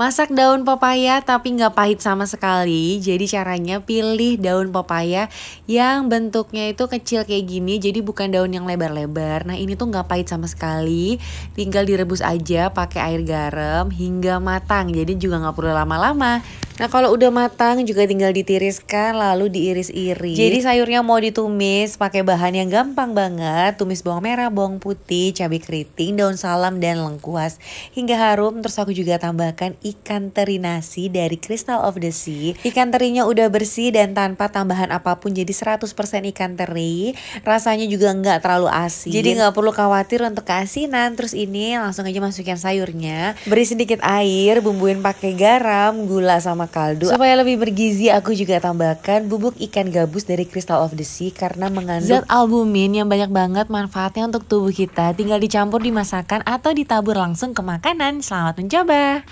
Masak daun pepaya tapi nggak pahit sama sekali. Jadi caranya pilih daun pepaya yang bentuknya itu kecil kayak gini. Jadi bukan daun yang lebar-lebar. Nah ini tuh nggak pahit sama sekali. Tinggal direbus aja pakai air garam hingga matang. Jadi juga nggak perlu lama-lama. Nah kalau udah matang juga tinggal ditiriskan lalu diiris-iris. Jadi sayurnya mau ditumis pakai bahan yang gampang banget. Tumis bawang merah, bawang putih, cabai keriting, daun salam, dan lengkuas. Hingga harum terus aku juga tambahkan ikan teri nasi dari Crystal of the Sea. Ikan terinya udah bersih dan tanpa tambahan apapun jadi 100% ikan teri. Rasanya juga nggak terlalu asin. Jadi nggak perlu khawatir untuk keasinan. Terus ini langsung aja masukin sayurnya. Beri sedikit air, bumbuin pakai garam, gula sama kaldu. Supaya lebih bergizi, aku juga tambahkan bubuk ikan gabus dari Crystal of the Sea karena mengandung zat albumin yang banyak banget manfaatnya untuk tubuh kita. Tinggal dicampur di masakan atau ditabur langsung ke makanan. Selamat mencoba.